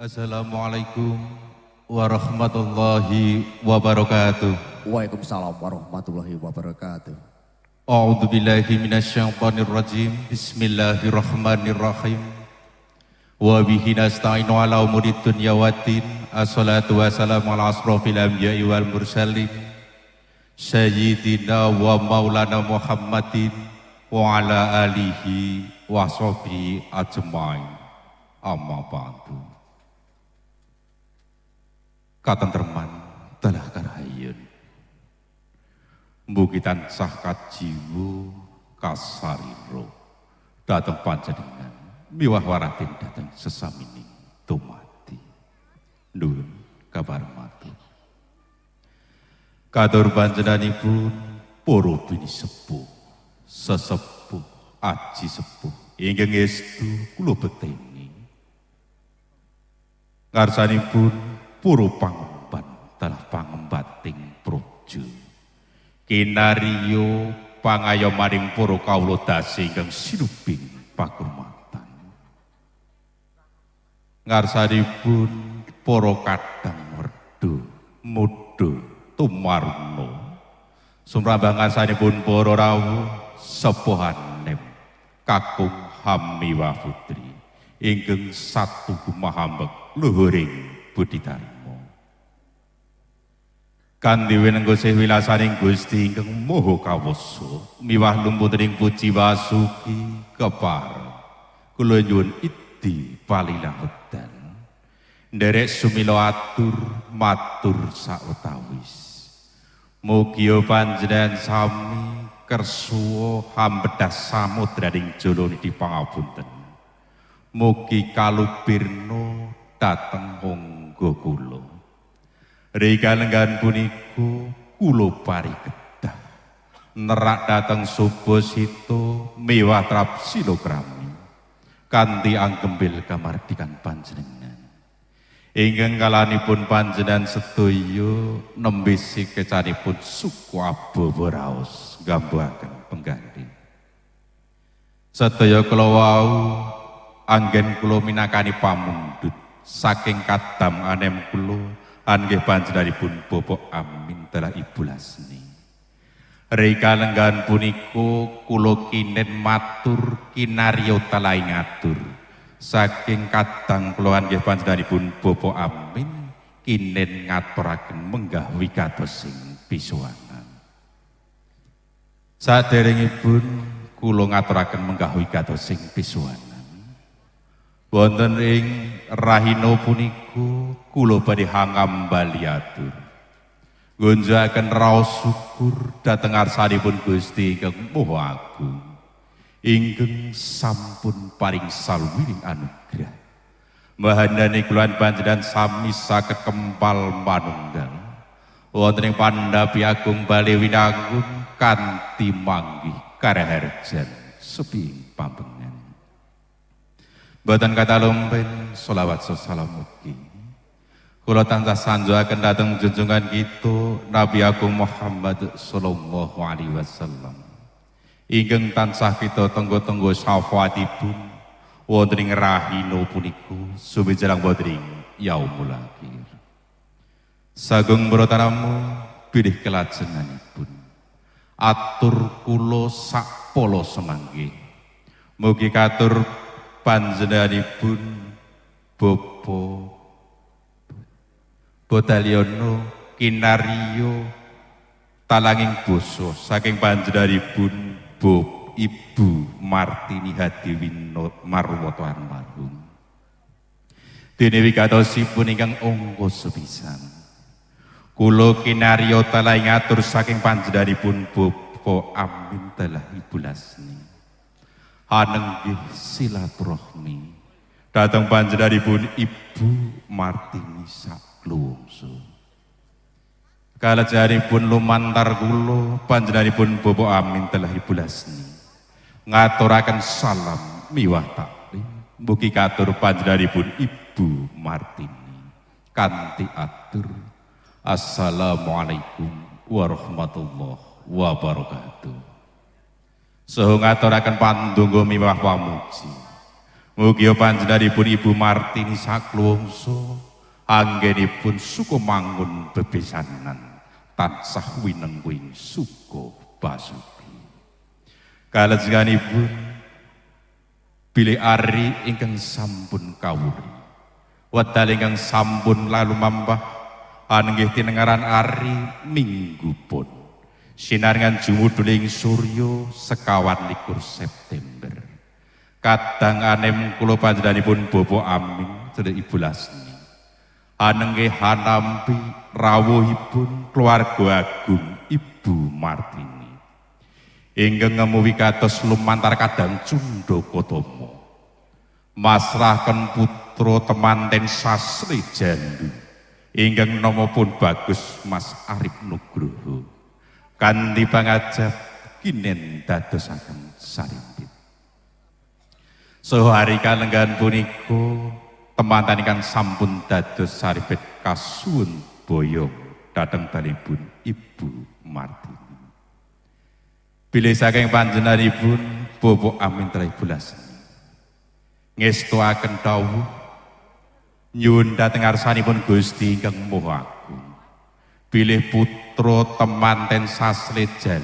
Assalamualaikum warahmatullahi wabarakatuh. Waalaikumsalam warahmatullahi wabarakatuh. A'udzu billahi minasyaitonir rajim. Bismillahirrahmanirrahim. Wa bihi nasta'inu ala umuri dunya waddin. Assalatu wassalamu ala asrofil anbiya'i wal mursalin. Sayyidina wa maulana Muhammadin wa ala alihi wa sahbihi ajmain. Amma ba'du terman telah karhayun. Bukitan sahkat jiwu kasariro datang panjenengan miwah waratin datang sesamini tumati. Nun kabar kador panjenani pun poro bini sepuh, sesepuh, aji sepuh, ingkang estu kula beteni. pun puro pangembat telah pangembating projo kinario pangayo maring puro kaulo dasi ingkang sinubing pakurmatan ngarsaripun poro kadang merdu mudu tumarno sumrambang ngarsaripun poro rawu sepohanem kakung hamiwa putri inggeng satu kumahambek luhuring budi kan Kanthi wenengga sih wilasaning Gusti ingkang Maha Kawasa, miwah lumputing puji wasuki kepar. Kula nyuwun iddi palilahutan. Nderek sumila atur matur saotawis Mugia panjenengan sami kersuwa hambedhas samudraning jolone dipangapunten. Mugi kalubirna dhateng mergo kula. Rekalenggan puniku kula parikedah. Nerak dhateng subosito mewah trap silokrami. kanti anggembil kamardikan panjenengan. Ingkang kalanipun panjenengan sedaya nembe pun suku Abawa gak gambahaken pengganti. Sedaya kula wau anggen kula minakani pamung saking kadam anem kula angge pun bobok amin telah ibu lasmi Reka lenggan puniku kulo kinen matur kinario talai ngatur. Saking kadang keluhan nggih pun bopo amin kinen ngaturaken menggah wigatosing pisuwanan. Saderengipun kula ngaturaken menggah wigatosing pisuan wonten ing rahina puniku kula badhe hangambaliatur gonjaken raos syukur dhateng arsanipun Gusti Kang Maha Agung ingkang sampun paring salwining anugrah Mahandani kulan panjenengan sami saged kempal manunggal wonten ing pandhapi agung bali winangun kanthi manggih karaharjan seping pambengan Buatan kata lumpin sosalam sesalam Kulo Kula sanjo akan datang junjungan gitu. Nabi aku Muhammad sallallahu alaihi wasallam. Ingeng tansah kita tunggu tenggo syafaatipun itu. ing rahino Subi sumijarang wadring, yaumul akhir. Sagung Pilih bilih pun, Atur kulo sak polo semanggi. Mugi katur panjenenganipun bobo, Botaliono kinario, talanging boso. saking panjenenganipun Bob Ibu Martini Hadiwinot Marwoto almarhum dene wigatosipun ingkang angka sepisan Kulo kinario talanging atur saking panjenenganipun bapa amin telah ibu lasni anenggi silaturahmi. Datang pun Ibu Martinisa jari pun lumantar kula pun bobo amin telah ibu ibulasni. Ngaturakan salam miwah taklim. buki katur pun Ibu Martini. Kanti atur. Assalamualaikum warahmatullah wabarakatuh. Soho ngaturakan pandunggo miwah pamuji. Mugia panjenaripun Ibu Martini saklungso. Anggenipun suku mangun bebesanan. Tansah winengwing suku basuki. Kalajenganipun pilih ari ingkang sampun kawuri. Wedal ingkang sampun lalu mambah. Anggih tinengaran ari minggu pun. Sinarengan jumuduling suryo sekawan likur September. Kadang anem kula panjenenganipun bobo amin sedherek Ibu Lasmi. Anengge hanampi rawuhipun keluarga agung Ibu Martini. Ingkang ngemuwi kados lumantar kadang cundhaka kotomo. Masrahaken putra temanten Sasri Jandu. Ingkang nama pun bagus Mas Arif Nugroho kanthi pangajab kinen dadosaken sarimpit. Soho hari kalenggan puniku temantan ikan sampun dados saripit kasun boyong dateng balipun Ibu Martini. Pilih saking panjenenganipun bobo amin belas. tahu nyun dateng dhateng pun Gusti ingkang Maha Pilih Bilih putra temanten saslejan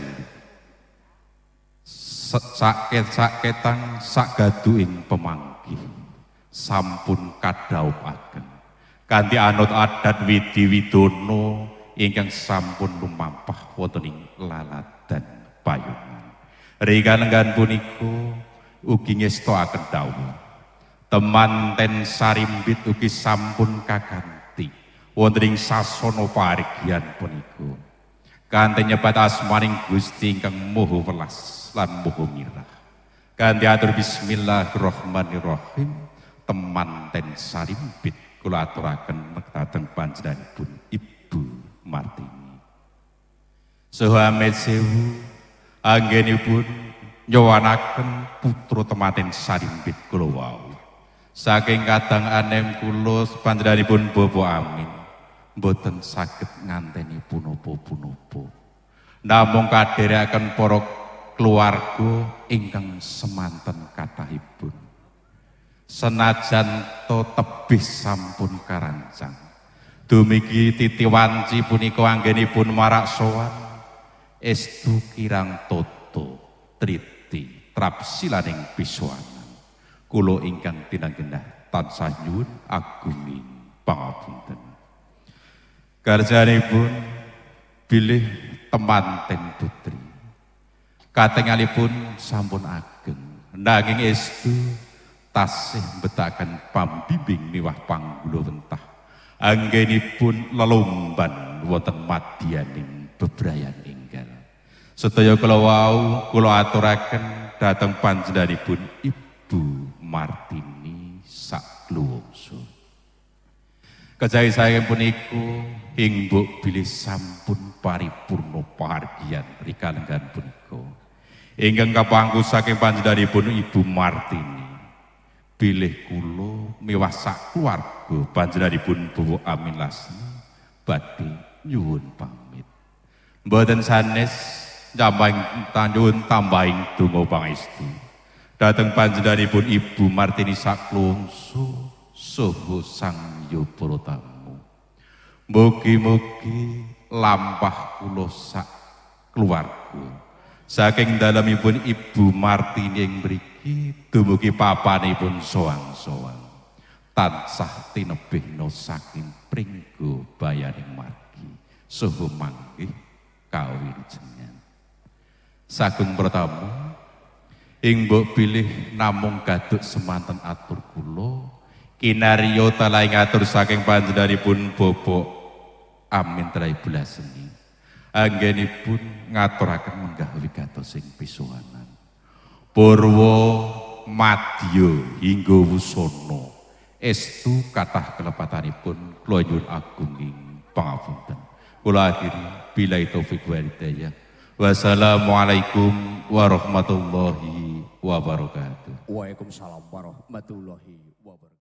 saket-saketan sagaduing pemanggih sampun kadhaupaken kanthi anut adat widi widono ingkang sampun lumampah wonten ing laladan payungan rekanenggan punika ugi ngestakaken dawuh temanten sarimbit ugi sampun kakang wonten Sasono sasana puniku, punika. Kanthi nyebat asmaning Gusti ingkang Maha Welas lan Maha Mirah. Kanthi atur bismillahirrahmanirrahim teman ten sarimbit kula aturaken dhateng pun Ibu Martini. Sohamed sewu anggenipun nyowanaken putra temanten sarimbit kula wau. Saking kadang anem kulo kula pun bobo amin boten sakit nganteni punapa-punapa. Namung kadherekaken para keluarga ingkang semanten kathahipun. Senajan to tebih sampun karancang. Dumigi titiwanci punika anggenipun marak sowan. Estu kirang toto triti trapsilaning pisuwanan. kulo ingkang tinanggendah tansah nyuwun agunging pangapunten. Garjanipun bilih temanten putri. Katengalipun sampun ageng. Nanging estu tasih betakan pambimbing niwah panggulo wentah. Anggenipun lelomban wonten madyaning bebrayan inggal. Sedaya kula wau kula aturaken dhateng panjenenganipun Ibu Martini sak Kejai saya ing Buk bilih sampun paripurno pahargian rikalenggan puniku. Ingkang kapangku saking pun Ibu Martini. Bilih kulo miwah sak keluarga panjenenganipun Bu Amin Lasmi badhe nyuwun pamit. Badan sanes jambang tandun tambahing donga pangestu. Dhateng pun Ibu Martini saklungsu suhu sang yubro tamu. Mugi-mugi lampah kulo sak keluarga. Saking dalamipun Ibu Martini ing mriki dumugi papanipun soang-soang. Tansah tinebihno saking pringgo bayaning margi. Suhu manggih kawilujengan. Sagung pertama ing mbok pilih namung gaduk semantan atur kulo kinaryo talai ngatur saking pun bobok amin talai belas seni ngatur akan menggah wigatos sing pisuanan purwa madya hingga wusono estu kathah kelepatanipun kloyun agung ing pangapunten kula akhiri bila itu wa wassalamualaikum warahmatullahi wabarakatuh waalaikumsalam warahmatullahi